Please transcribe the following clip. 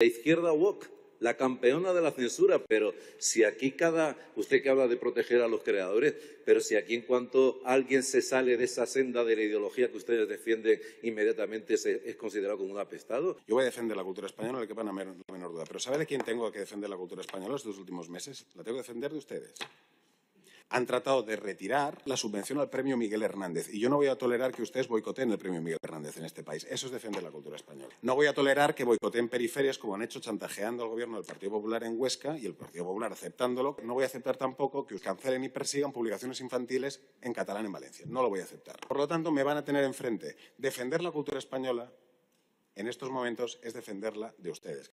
La izquierda woke, la campeona de la censura, pero si aquí cada, usted que habla de proteger a los creadores, pero si aquí en cuanto alguien se sale de esa senda de la ideología que ustedes defienden, inmediatamente es considerado como un apestado. Yo voy a defender la cultura española, le quepa la menor duda, pero ¿sabe de quién tengo que defender la cultura española estos últimos meses? La tengo que defender de ustedes han tratado de retirar la subvención al premio Miguel Hernández. Y yo no voy a tolerar que ustedes boicoteen el premio Miguel Hernández en este país. Eso es defender la cultura española. No voy a tolerar que boicoteen periferias como han hecho chantajeando al gobierno del Partido Popular en Huesca y el Partido Popular aceptándolo. No voy a aceptar tampoco que cancelen y persigan publicaciones infantiles en catalán en Valencia. No lo voy a aceptar. Por lo tanto, me van a tener enfrente defender la cultura española en estos momentos es defenderla de ustedes.